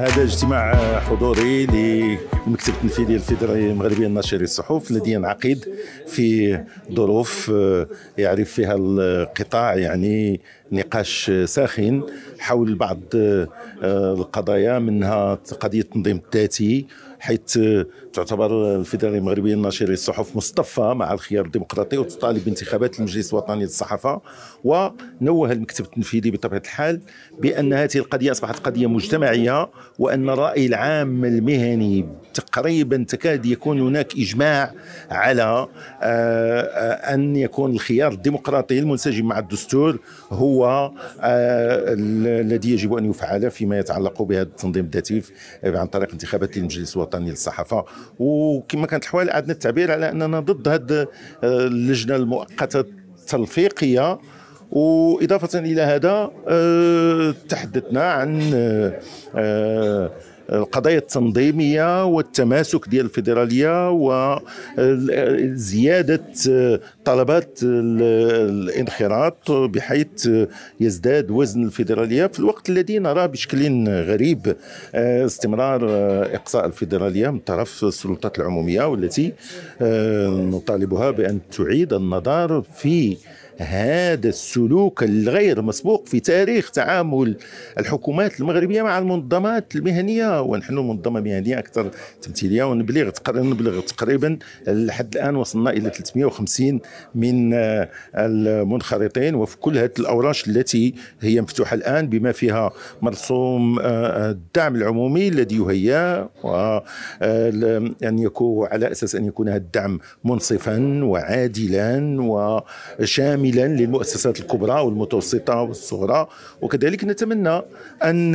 هذا اجتماع حضوري للمكتب التنفيذي الفيدرالي المغربي الناشر الصحف الذي ينعقد في ظروف يعرف فيها القطاع يعني نقاش ساخن حول بعض آه، القضايا منها قضيه التنظيم الذاتي حيث تعتبر الفيدرالية المغربية الناشرة للصحف مصطفى مع الخيار الديمقراطي وتطالب بانتخابات المجلس الوطني للصحافة ونوه المكتب التنفيذي بطبيعة الحال بأن هذه القضية أصبحت قضية مجتمعية وأن الرأي العام المهني تقريبا تكاد يكون هناك إجماع على آه، أن يكون الخيار الديمقراطي المنسجم مع الدستور هو آه، الذي يجب أن يفعل فيما يتعلق بهذا التنظيم الذاتي عن طريق انتخابات المجلس الوطني الوطني للصحافه وكما كانت الحوال عندنا التعبير على اننا ضد هذه آه، اللجنه المؤقته التلفيقيه وإضافة إلى هذا آه، تحدثنا عن آه، القضايا التنظيميه والتماسك ديال الفيدراليه وزياده طلبات الانخراط بحيث يزداد وزن الفيدراليه في الوقت الذي نراه بشكل غريب آه، استمرار آه، اقصاء الفيدراليه من طرف السلطات العموميه والتي آه، نطالبها بان تعيد النظر في هذا السلوك الغير مسبوق في تاريخ تعامل الحكومات المغربيه مع المنظمات المهنيه ونحن منظمه مهنيه اكثر تمثيليه ونبلغ نبلغ تقريبا لحد الان وصلنا الى 350 من آه، المنخرطين وفي كل هذه الاوراش التي هي مفتوحه الان بما فيها مرسوم آه، الدعم العمومي الذي يهيأ وان آه، يكون على اساس ان يكون هذا الدعم منصفا وعادلا وشاملا شاملا للمؤسسات الكبرى والمتوسطه والصغرى وكذلك نتمنى ان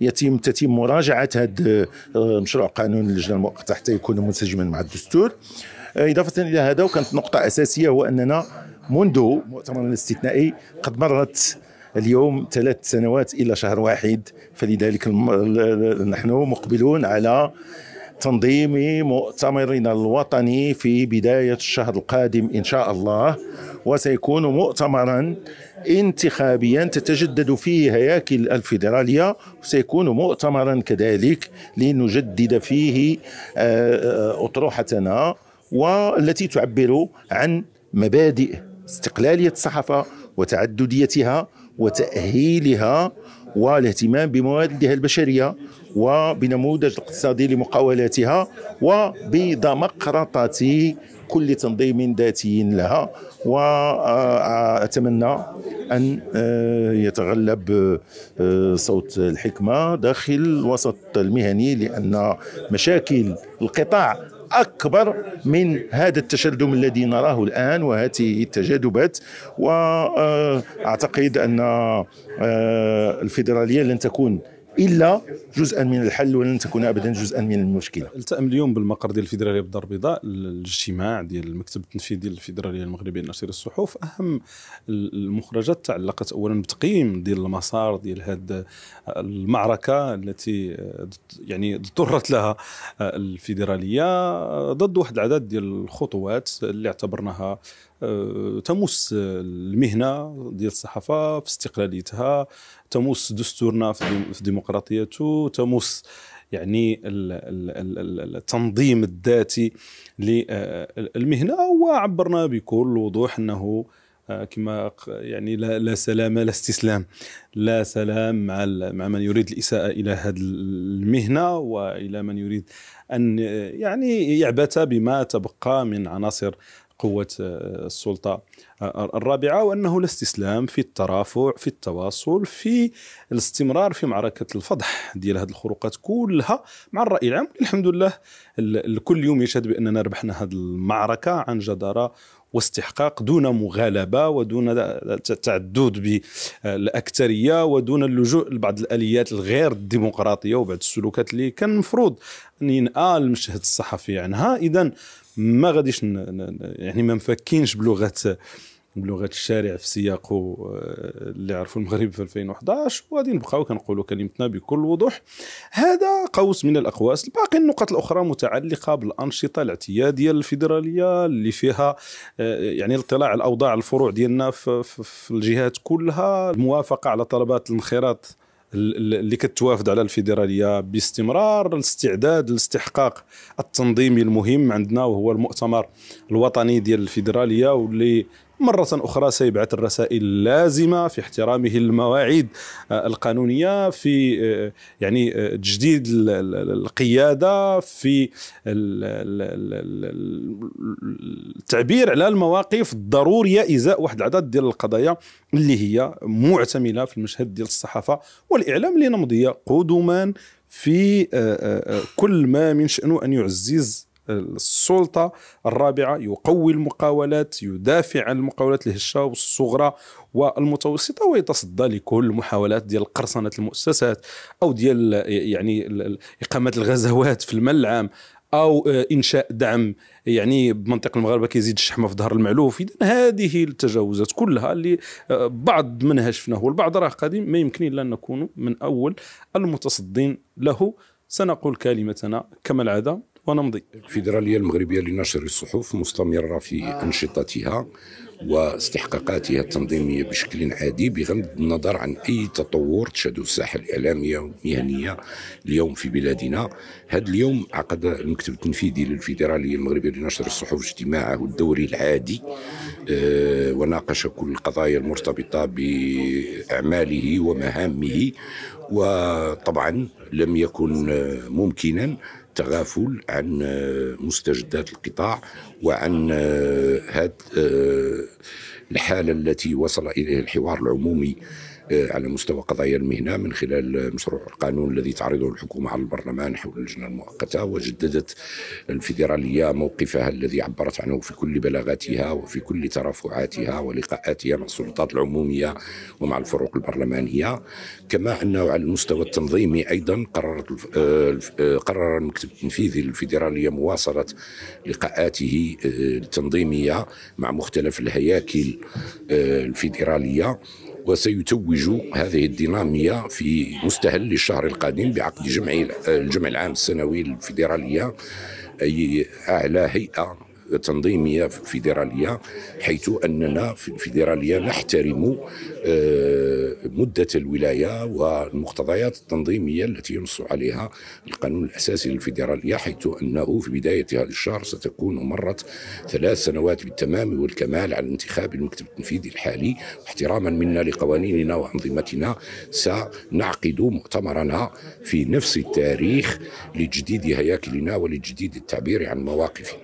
يتم تتم مراجعه هذا مشروع آه، قانون اللجنه المؤقته حتى يكون منسجما مع الدستور آه، اضافه الى هذا وكانت نقطه اساسيه هو اننا منذ مؤتمرنا الاستثنائي قد مرت اليوم ثلاث سنوات الى شهر واحد فلذلك نحن مقبلون على تنظيم مؤتمرنا الوطني في بداية الشهر القادم إن شاء الله وسيكون مؤتمرا انتخابيا تتجدد فيه هياكل الفيدرالية وسيكون مؤتمرا كذلك لنجدد فيه آه، أطروحتنا والتي تعبر عن مبادئ استقلالية الصحافة وتعدديتها وتأهيلها والاهتمام بموادها البشريه وبنموذج الاقتصادي لمقاولاتها وبدمقراطه كل تنظيم ذاتي لها واتمنى ان آه، يتغلب آه، صوت الحكمه داخل الوسط المهني لان مشاكل القطاع أكبر من هذا التشرذم الذي نراه الآن وهذه التجاذبات وأعتقد أن آه، الفيدرالية لن تكون الا جزءا من الحل ولن تكون ابدا جزءا من المشكله. التأم اليوم بالمقر ديال الفيدراليه بالدار البيضاء الاجتماع ديال المكتب التنفيذي للفيدراليه المغربيه لنشر الصحف اهم المخرجات تعلقت اولا بتقييم ديال المسار ديال هذه المعركه التي يعني اضطرت لها آه، الفيدراليه ضد واحد العدد ديال الخطوات اللي اعتبرناها آه، تمس المهنه ديال الصحافه في استقلاليتها تمس دستورنا في ديمقراطيه ديمقراطيته تمس يعني التنظيم الذاتي للمهنه وعبرنا بكل وضوح انه آه، كما يعني لا, لا سلام لا استسلام لا سلام مع مع من يريد الاساءه الى هذه المهنه والى من يريد ان يعني يعبث بما تبقى من عناصر قوة آه، السلطة آه، الرابعة وأنه الاستسلام في الترافع في التواصل في الاستمرار في معركة الفضح ديال هذه الخروقات كلها مع الرأي العام الحمد لله الكل يوم يشهد بأننا ربحنا هذه المعركة عن جدارة واستحقاق دون مغالبه ودون تعدد بالاكثريه آه، ودون اللجوء لبعض الاليات الغير الديمقراطيه وبعض السلوكات اللي كان المفروض ان ينقال المشهد الصحفي عنها اذا ما غاديش يعني ما مفكينش بلغه بلغه الشارع في سياقه آه، اللي عرفوا المغرب في 2011 وغادي نبقاو كنقولوا كلمتنا بكل وضوح هذا قوس من الاقواس باقي النقط الاخرى متعلقه بالانشطه الاعتياديه الفيدراليه اللي فيها آه، يعني الاطلاع على الاوضاع الفروع ديالنا في الجهات كلها الموافقه على طلبات الانخراط اللي كتوافد على الفيدراليه باستمرار الاستعداد لاستحقاق التنظيمي المهم عندنا وهو المؤتمر الوطني ديال الفيدراليه واللي مرة أخرى سيبعث الرسائل اللازمة في احترامه المواعيد آه، القانونية في آه، يعني آه، تجديد القيادة في التعبير على المواقف الضرورية إزاء واحد العدد ديال القضايا اللي هي معتملة في المشهد ديال الصحافة والإعلام لنمضي قدما في كل ما من شأنه أن يعزز السلطة الرابعة يقوي المقاولات يدافع عن المقاولات الهشة والصغرى والمتوسطة ويتصدى لكل محاولات ديال قرصنة المؤسسات أو ديال يعني إقامة الغزوات في المال العام او آه، انشاء دعم يعني بمنطقة المغاربه كيزيد الشحمه في ظهر المعلوف اذا هذه التجاوزات كلها اللي آه، بعض منها شفناه والبعض راه قديم ما يمكن الا ان نكون من اول المتصدين له سنقول كلمتنا كما العاده ونمضي الفيدرالية المغربية لنشر الصحف مستمرة في آه. أنشطتها واستحقاقاتها التنظيمية بشكل عادي بغض النظر عن أي تطور تشهده الساحة الإعلامية والمهنية اليوم في بلادنا هذا اليوم عقد المكتب التنفيذي للفيدرالية المغربية لنشر الصحف اجتماعه الدوري العادي آه، وناقش كل القضايا المرتبطة بأعماله ومهامه وطبعا لم يكن آه، ممكنا التغافل عن آه، مستجدات القطاع وعن هذا آه، الحالة التي وصل إليها الحوار العمومي آه، على مستوى قضايا المهنة من خلال مشروع القانون الذي تعرضه الحكومة على البرلمان حول اللجنة المؤقتة وجددت الفيدرالية موقفها الذي عبرت عنه في كل بلاغاتها وفي كل ترافعاتها ولقاءاتها مع السلطات العمومية ومع الفروق البرلمانية كما أنه على المستوى التنظيمي أيضا قررت آه، آه، قرر المكتب التنفيذي للفيدرالية مواصلة لقاءاته التنظيمية مع مختلف الهياكل الفيدرالية وسيتوج هذه الدينامية في مستهل الشهر القادم بعقد جمع الجمع العام السنوي الفيدرالية أي أعلى هيئة تنظيميه فيدراليه حيث اننا في الفيدراليه نحترم آه، مده الولايه والمقتضيات التنظيميه التي ينص عليها القانون الاساسي للفيدراليه حيث انه في بدايه هذا الشهر ستكون مرت ثلاث سنوات بالتمام والكمال على انتخاب المكتب التنفيذي الحالي احتراما منا لقوانيننا وانظمتنا سنعقد مؤتمرنا في نفس التاريخ لتجديد هياكلنا ولتجديد التعبير عن مواقفنا